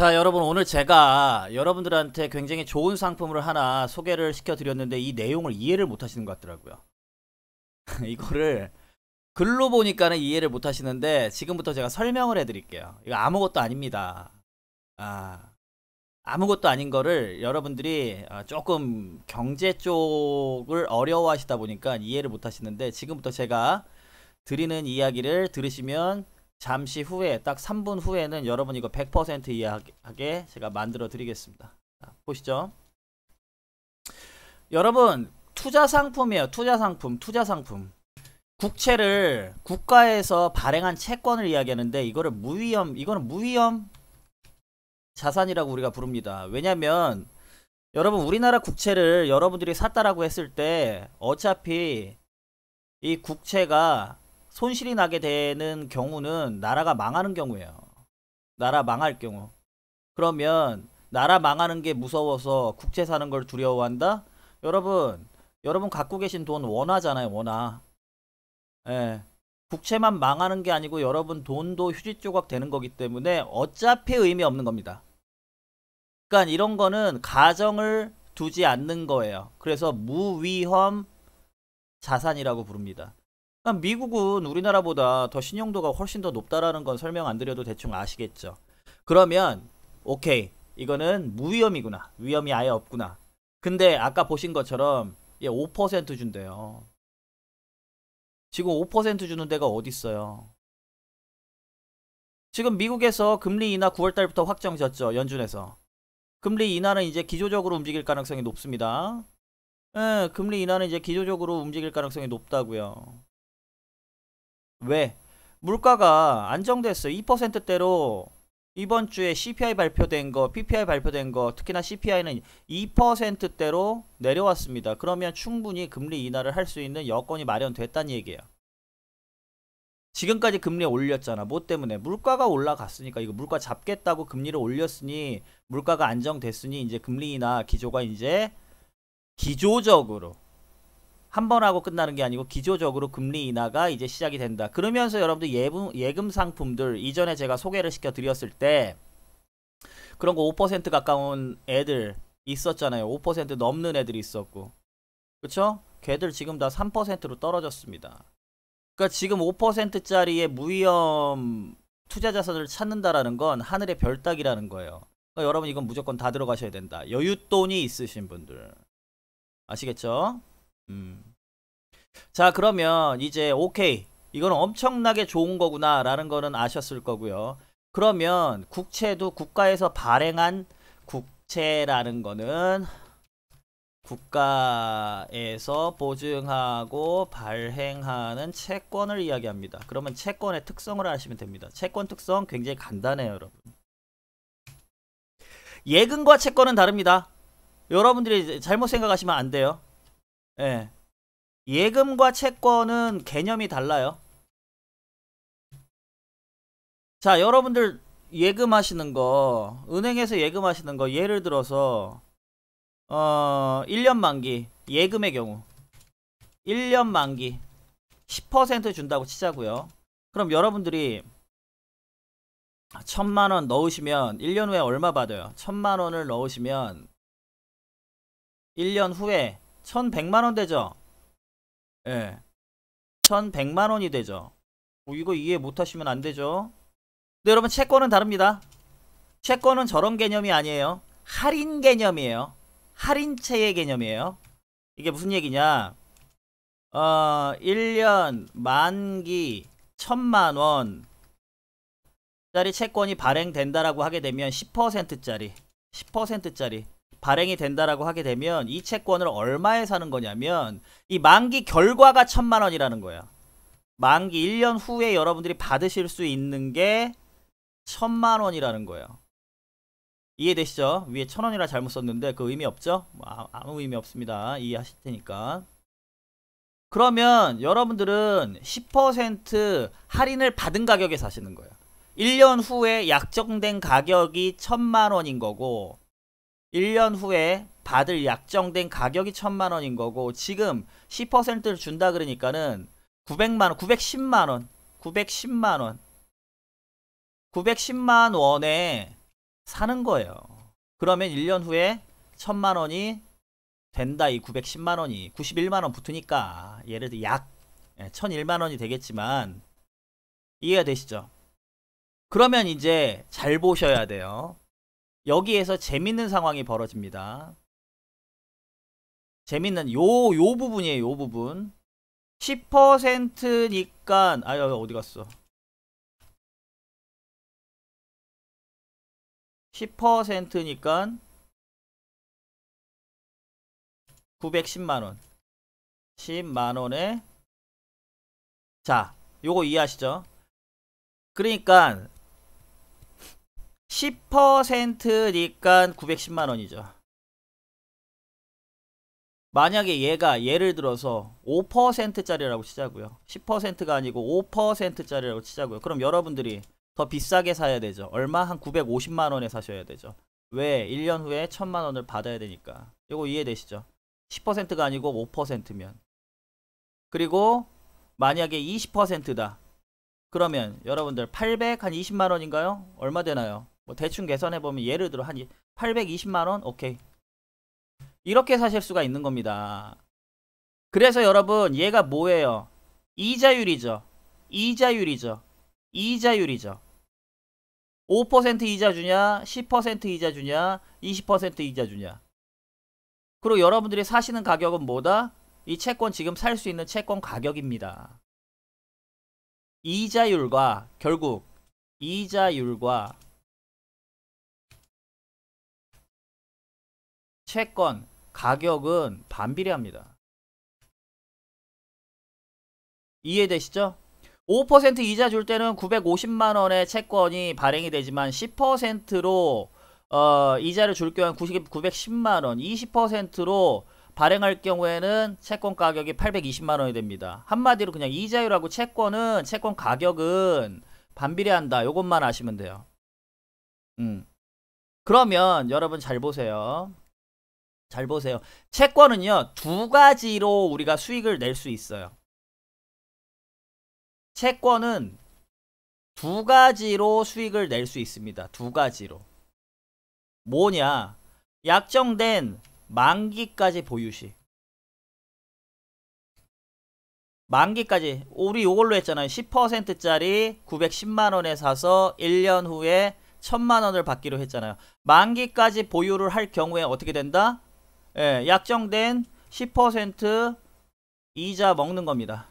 자, 여러분 오늘 제가 여러분들한테 굉장히 좋은 상품을 하나 소개를 시켜드렸는데 이 내용을 이해를 못하시는 것 같더라고요. 이거를 글로 보니까는 이해를 못하시는데 지금부터 제가 설명을 해드릴게요. 이거 아무것도 아닙니다. 아, 아무것도 아닌 거를 여러분들이 어, 조금 경제 쪽을 어려워하시다 보니까 이해를 못하시는데 지금부터 제가 드리는 이야기를 들으시면 잠시 후에 딱 3분 후에는 여러분 이거 100% 이해하게 제가 만들어 드리겠습니다. 보시죠. 여러분 투자 상품이에요. 투자 상품, 투자 상품. 국채를 국가에서 발행한 채권을 이야기하는데 이거를 무위험, 이거는 무위험 자산이라고 우리가 부릅니다. 왜냐면 여러분 우리나라 국채를 여러분들이 샀다라고 했을 때 어차피 이 국채가 손실이 나게 되는 경우는 나라가 망하는 경우예요. 나라 망할 경우. 그러면 나라 망하는 게 무서워서 국채 사는 걸 두려워한다? 여러분, 여러분 갖고 계신 돈 원화잖아요, 원화. 예. 국채만 망하는 게 아니고 여러분 돈도 휴지 조각 되는 거기 때문에 어차피 의미 없는 겁니다. 그러니까 이런 거는 가정을 두지 않는 거예요. 그래서 무위험 자산이라고 부릅니다. 그러니까 미국은 우리나라보다 더 신용도가 훨씬 더 높다라는 건 설명 안 드려도 대충 아시겠죠. 그러면 오케이 이거는 무위험이구나 위험이 아예 없구나. 근데 아까 보신 것처럼 5% 준대요. 지금 5% 주는 데가 어디 있어요? 지금 미국에서 금리 인하 9월 달부터 확정졌죠. 연준에서. 금리 인하는 이제 기조적으로 움직일 가능성이 높습니다. 예, 금리 인하는 이제 기조적으로 움직일 가능성이 높다고요. 왜? 물가가 안정됐어요. 2%대로 이번 주에 CPI 발표된 거, PPI 발표된 거, 특히나 CPI는 2%대로 내려왔습니다. 그러면 충분히 금리 인하를 할 수 있는 여건이 마련됐다는 얘기예요. 지금까지 금리 올렸잖아. 뭐 때문에? 물가가 올라갔으니까 이거 물가 잡겠다고 금리를 올렸으니 물가가 안정됐으니 이제 금리 인하 기조가 이제 기조적으로 한번 하고 끝나는 게 아니고 기조적으로 금리 인하가 이제 시작이 된다. 그러면서 여러분들 예금, 예금 상품들 이전에 제가 소개를 시켜 드렸을 때 그런 거 5% 가까운 애들 있었잖아요. 5% 넘는 애들이 있었고. 그쵸? 걔들 지금 다 3%로 떨어졌습니다. 그러니까 지금 5%짜리의 무위험 투자 자산을 찾는다라는 건 하늘의 별따기라는 거예요. 그러니까 여러분 이건 무조건 다 들어가셔야 된다. 여윳돈이 있으신 분들 아시겠죠? 음. 자 그러면 이제 오케이 이건 엄청나게 좋은 거구나 라는 거는 아셨을 거고요. 그러면 국채도 국가에서 발행한 국채라는 거는 국가에서 보증하고 발행하는 채권을 이야기합니다. 그러면 채권의 특성을 아시면 됩니다. 채권 특성 굉장히 간단해요, 여러분. 예금과 채권은 다릅니다. 여러분들이 잘못 생각하시면 안 돼요. 예. 예금과 채권은 개념이 달라요. 자, 여러분들 예금하시는 거, 은행에서 예금하시는 거, 예를 들어서, 어, 1년 만기, 예금의 경우. 1년 만기, 10% 준다고 치자고요 그럼 여러분들이, 천만원 넣으시면, 1년 후에 얼마 받아요? 천만원을 넣으시면, 1년 후에 1100만원 되죠? 예. 1100만원이 되죠. 뭐 이거 이해 못하시면 안되죠. 근데 네, 여러분 채권은 다릅니다. 채권은 저런 개념이 아니에요. 할인 개념이에요. 할인체의 개념이에요. 이게 무슨 얘기냐. 어, 1년 만기 천만원 짜리 채권이 발행된다라고 하게 되면 10%짜리 10%짜리 발행이 된다라고 하게 되면 이 채권을 얼마에 사는 거냐면 이 만기 결과가 천만 원이라는 거야. 만기 1년 후에 여러분들이 받으실 수 있는 게 천만 원이라는 거예요. 이해되시죠? 위에 천 원이라 잘못 썼는데 그 의미 없죠? 뭐 아, 아무 의미 없습니다. 이해하실 테니까. 그러면 여러분들은 10% 할인을 받은 가격에 사시는 거예요. 1년 후에 약정된 가격이 천만 원인 거고 1년 후에 받을 약정된 가격이 1 천만 원인 거고 지금 10%를 준다 그러니까는 900만 원, 910만 원, 910만 원, 910만 원에 사는 거예요. 그러면 1년 후에 1 천만 원이 된다 이 910만 원이 91만 원 붙으니까 예를 들어 약 1001만 예, 원이 되겠지만 이해가 되시죠? 그러면 이제 잘 보셔야 돼요. 여기에서 재밌는 상황이 벌어집니다. 재밌는 요 요 부분이에요. 요 부분. 10%니까 아 여기 어디 갔어? 10%니까 910만원 10만원에 자 요거 이해하시죠 그러니까 10%니까 910만원이죠 만약에 얘가 예를 들어서 5%짜리라고 치자고요 10%가 아니고 5%짜리라고 치자고요 그럼 여러분들이 더 비싸게 사야 되죠 얼마? 한 950만원에 사셔야 되죠 왜? 1년 후에 1000만원을 받아야 되니까 이거 이해되시죠? 10%가 아니고 5%면 그리고 만약에 20%다 그러면 여러분들 800한 20만원인가요? 얼마 되나요? 뭐 대충 계산해 보면 예를 들어 한 820만 원 오케이. 이렇게 사실 수가 있는 겁니다. 그래서 여러분 얘가 뭐예요? 이자율이죠. 이자율이죠. 이자율이죠. 5% 이자 주냐, 10% 이자 주냐, 20% 이자 주냐. 그리고 여러분들이 사시는 가격은 뭐다? 이 채권 지금 살 수 있는 채권 가격입니다. 이자율과 결국 이자율과 채권, 가격은 반비례합니다. 이해되시죠? 5% 이자 줄 때는 950만원의 채권이 발행이 되지만 10%로 어, 이자를 줄 경우엔 910만원, 20%로 발행할 경우에는 채권 가격이 820만원이 됩니다. 한마디로 그냥 이자율하고 채권은, 채권 가격은 반비례한다. 이것만 아시면 돼요. 음. 그러면 여러분 잘 보세요. 잘 보세요. 채권은요, 두 가지로 우리가 수익을 낼 수 있어요. 채권은 두 가지로 수익을 낼 수 있습니다. 두 가지로. 뭐냐? 약정된 만기까지 보유시. 만기까지 우리 요걸로 했잖아요. 10%짜리 910만원에 사서 1년 후에 1000만원을 받기로 했잖아요. 만기까지 보유를 할 경우에 어떻게 된다? 예, 약정된 10% 이자 먹는 겁니다.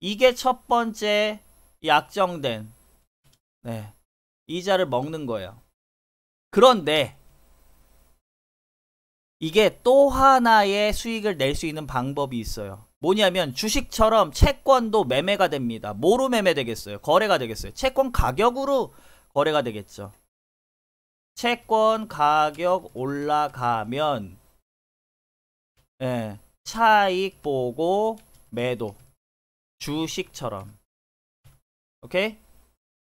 이게 첫 번째 약정된 네, 이자를 먹는 거예요. 그런데 이게 또 하나의 수익을 낼 수 있는 방법이 있어요. 뭐냐면 주식처럼 채권도 매매가 됩니다. 뭐로 매매되겠어요? 거래가 되겠어요. 채권 가격으로 거래가 되겠죠. 채권 가격 올라가면 예, 차익 보고 매도 주식처럼 오케이?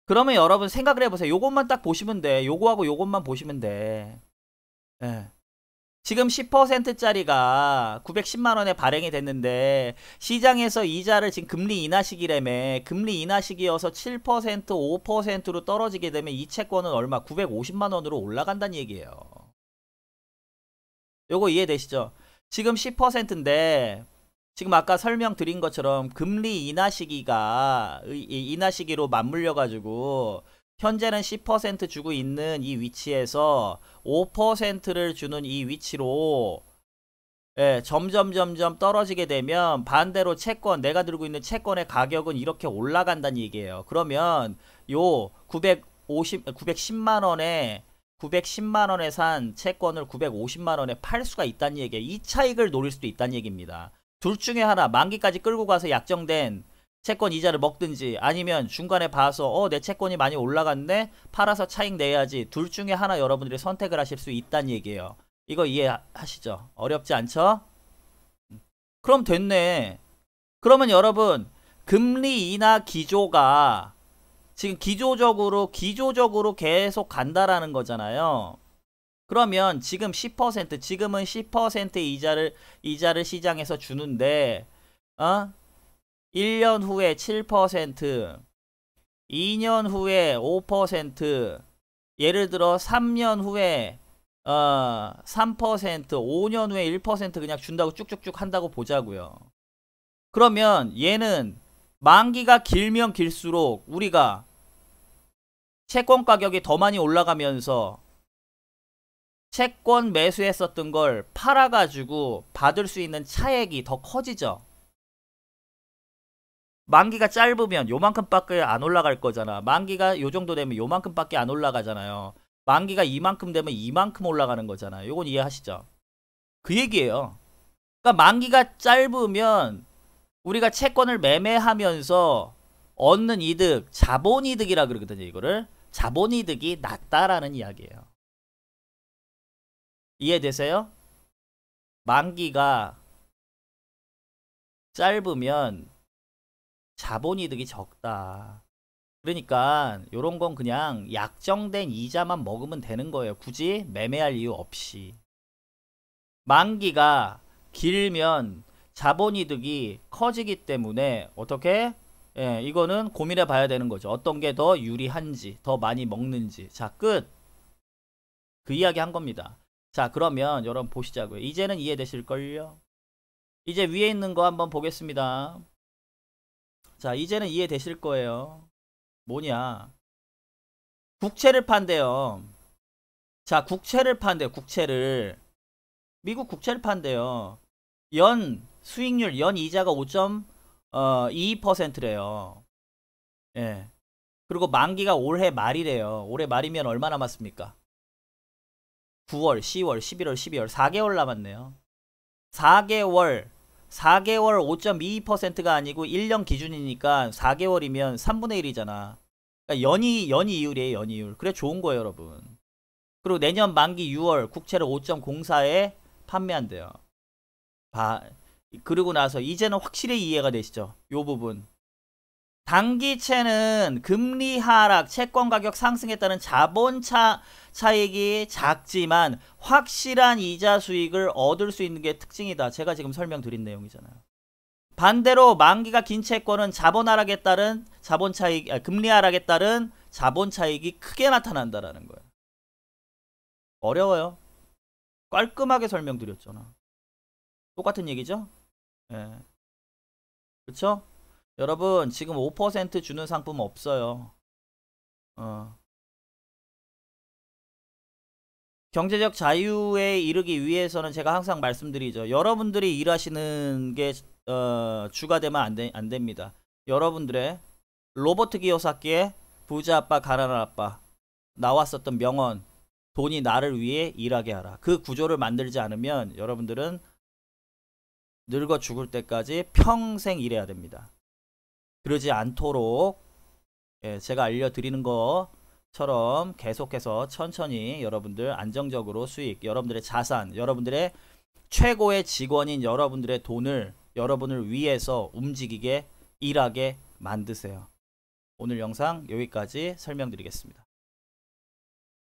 그러면 여러분 생각을 해보세요. 요것만 딱 보시면 돼. 요거하고 요것만 보시면 돼. 예. 지금 10%짜리가 910만원에 발행이 됐는데 시장에서 이자를 지금 금리 인하 시기라며 금리 인하 시기여서 7% 5%로 떨어지게 되면 이 채권은 얼마 950만원으로 올라간다는 얘기예요 요거 이해되시죠? 지금 10%인데 지금 아까 설명드린 것처럼 금리 인하 시기가 인하 시기로 맞물려 가지고 현재는 10% 주고 있는 이 위치에서 5%를 주는 이 위치로 예, 점점 점점 떨어지게 되면 반대로 채권 내가 들고 있는 채권의 가격은 이렇게 올라간다는 얘기예요. 그러면 요950 910만 원에 910만 원에 산 채권을 950만 원에 팔 수가 있다는 얘기예요. 이 차익을 노릴 수도 있다는 얘기입니다. 둘 중에 하나 만기까지 끌고 가서 약정된 채권 이자를 먹든지 아니면 중간에 봐서 어 내 채권이 많이 올라갔네 팔아서 차익 내야지 둘 중에 하나 여러분들이 선택을 하실 수 있다는 얘기예요 이거 이해하시죠 어렵지 않죠 음. 그럼 됐네 그러면 여러분 금리 인하 기조가 지금 기조적으로 기조적으로 계속 간다라는 거잖아요. 그러면 지금 10% 지금은 10% 이자를 이자를 시장에서 주는데 어? 1년 후에 7%, 2년 후에 5%, 예를 들어 3년 후에 어, 3%, 5년 후에 1% 그냥 준다고 쭉쭉쭉 한다고 보자고요. 그러면 얘는 만기가 길면 길수록 우리가 채권 가격이 더 많이 올라가면서 채권 매수했었던 걸 팔아가지고 받을 수 있는 차액이 더 커지죠. 만기가 짧으면 요만큼밖에 안 올라갈 거잖아. 만기가 요 정도 되면 요만큼밖에 안 올라가잖아요. 만기가 이만큼 되면 이만큼 올라가는 거잖아요. 요건 이해하시죠? 그 얘기예요. 그러니까 만기가 짧으면 우리가 채권을 매매하면서 얻는 이득, 자본이득이라 그러거든요. 이거를 자본이득이 낮다라는 이야기예요. 이해되세요? 만기가 짧으면 자본이득이 적다. 그러니까 이런 건 그냥 약정된 이자만 먹으면 되는 거예요. 굳이 매매할 이유 없이. 만기가 길면 자본이득이 커지기 때문에 어떻게? 예, 이거는 고민해 봐야 되는 거죠. 어떤 게 더 유리한지, 더 많이 먹는지. 자, 끝. 그 이야기 한 겁니다. 자, 그러면 여러분 보시자고요. 이제는 이해되실걸요? 이제 위에 있는 거 한번 보겠습니다. 자, 이제는 이해되실 거예요. 뭐냐. 국채를 판대요. 자, 국채를 판대요. 국채를. 미국 국채를 판대요. 연 수익률, 연 이자가 5.2%래요. 어, 예. 그리고 만기가 올해 말이래요. 올해 말이면 얼마 남았습니까? 9월, 10월, 11월, 12월 4개월 남았네요. 4개월 4개월 5.22%가 아니고 1년 기준이니까 4개월이면 3분의 1이잖아. 그러니까 연이 연이 이율이에요, 연이율. 그래 좋은 거예요, 여러분. 그리고 내년 만기 6월 국채를 5.04에 판매한대요. 바, 그리고 나서 이제는 확실히 이해가 되시죠? 요 부분. 단기채는 금리 하락, 채권 가격 상승에 따른 자본 차, 차익이 작지만 확실한 이자 수익을 얻을 수 있는 게 특징이다. 제가 지금 설명드린 내용이잖아요. 반대로 만기가 긴 채권은 자본 하락에 따른 자본 차익, 아, 금리 하락에 따른 자본 차익이 크게 나타난다라는 거예요. 어려워요. 깔끔하게 설명드렸잖아. 똑같은 얘기죠? 예. 네. 그렇죠? 여러분 지금 5% 주는 상품 없어요. 어. 경제적 자유에 이르기 위해서는 제가 항상 말씀드리죠. 여러분들이 일하시는 게 어, 주가 되면 안, 되, 안 됩니다. 여러분들의 로버트 기요사키의 부자 아빠 가난한 아빠 나왔었던 명언 돈이 나를 위해 일하게 하라. 그 구조를 만들지 않으면 여러분들은 늙어 죽을 때까지 평생 일해야 됩니다. 그러지 않도록 예, 제가 알려드리는 것처럼 계속해서 천천히 여러분들 안정적으로 수익, 여러분들의 자산, 여러분들의 최고의 직원인 여러분들의 돈을 여러분을 위해서 움직이게 일하게 만드세요. 오늘 영상 여기까지 설명드리겠습니다.